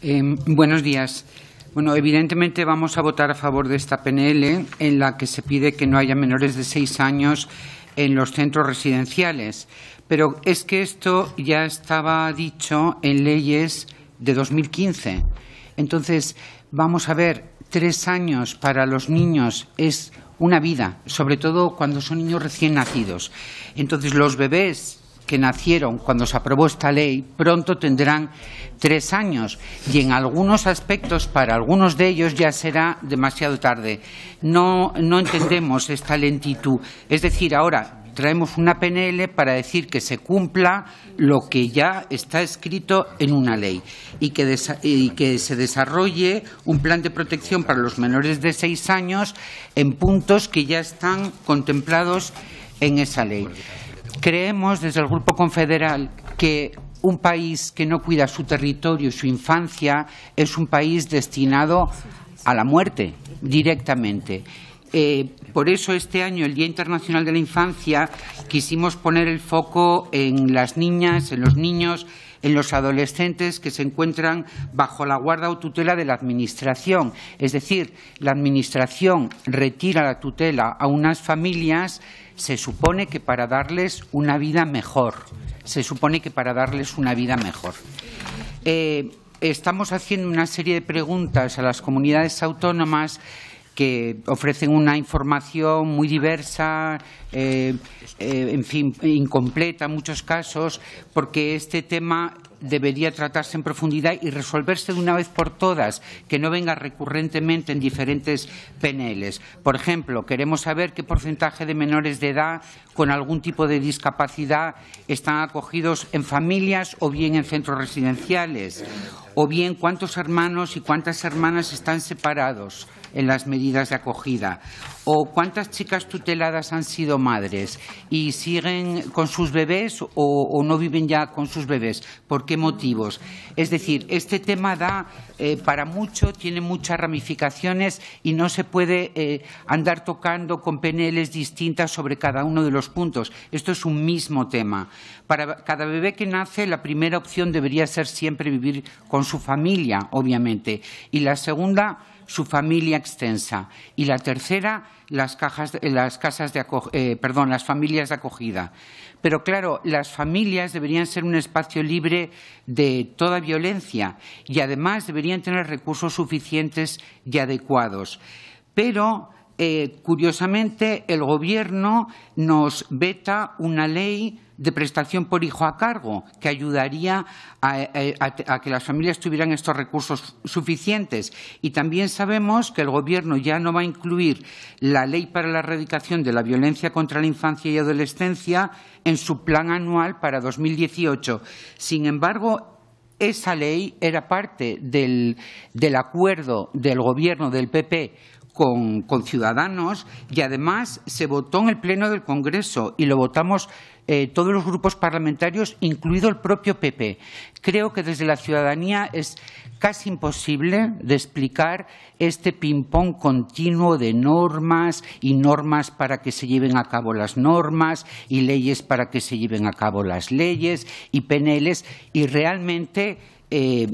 Em, buenos días. Bueno, evidentemente vamos a votar a favor de esta PNL en la que se pide que no haya menores de seis años en los centros residenciales. Pero es que esto ya estaba dicho en leyes de 2015. Entonces, vamos a ver, tres años para los niños es una vida, sobre todo cuando son niños recién nacidos. Entonces, los bebés que nacieron cuando se aprobó esta ley pronto tendrán tres años y en algunos aspectos, para algunos de ellos, ya será demasiado tarde. No, no entendemos esta lentitud. Es decir, ahora traemos una PNL para decir que se cumpla lo que ya está escrito en una ley y que, y que, se desarrolle un plan de protección para los menores de seis años en puntos que ya están contemplados en esa ley. Creemos desde el Grupo Confederal que un país que no cuida su territorio y su infancia es un país destinado a la muerte directamente. Eh, por eso este año, el Día Internacional de la Infancia, quisimos poner el foco en las niñas, en los niños, en los adolescentes que se encuentran bajo la guarda o tutela de la Administración. Es decir, la Administración retira la tutela a unas familias, se supone que para darles una vida mejor. Se supone que para darles una vida mejor. Eh, estamos haciendo una serie de preguntas a las comunidades autónomas que ofrecen una información muy diversa, eh, eh, en fin, incompleta en muchos casos, porque este tema debería tratarse en profundidad y resolverse de una vez por todas, que no venga recurrentemente en diferentes PNLs. Por ejemplo, queremos saber qué porcentaje de menores de edad con algún tipo de discapacidad están acogidos en familias o bien en centros residenciales, o bien cuántos hermanos y cuántas hermanas están separados en las medidas de acogida, o cuántas chicas tuteladas han sido madres y siguen con sus bebés o, no viven ya con sus bebés qué motivos. Es decir, este tema da eh, para mucho, tiene muchas ramificaciones y no se puede eh, andar tocando con peneles distintas sobre cada uno de los puntos. Esto es un mismo tema. Para cada bebé que nace, la primera opción debería ser siempre vivir con su familia, obviamente, y la segunda su familia extensa. Y la tercera, las, casas de eh, perdón, las familias de acogida. Pero claro, las familias deberían ser un espacio libre de toda violencia y además deberían tener recursos suficientes y adecuados. Pero eh, curiosamente, el Gobierno nos veta una ley de prestación por hijo a cargo, que ayudaría a, que las familias tuvieran estos recursos suficientes. Y también sabemos que el Gobierno ya no va a incluir la Ley para la Erradicación de la Violencia contra la Infancia y Adolescencia en su plan anual para 2018. Sin embargo, esa ley era parte del, del acuerdo del Gobierno del PP con, Ciudadanos y además se votó en el Pleno del Congreso y lo votamos eh, todos los grupos parlamentarios, incluido el propio PP. Creo que desde la ciudadanía es casi imposible de explicar este ping-pong continuo de normas y normas para que se lleven a cabo las normas y leyes para que se lleven a cabo las leyes y PNLs y realmente eh,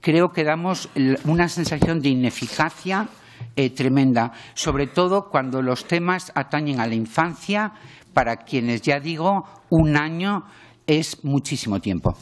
creo que damos una sensación de ineficacia eh, tremenda, sobre todo cuando los temas atañen a la infancia, para quienes ya digo, un año es muchísimo tiempo.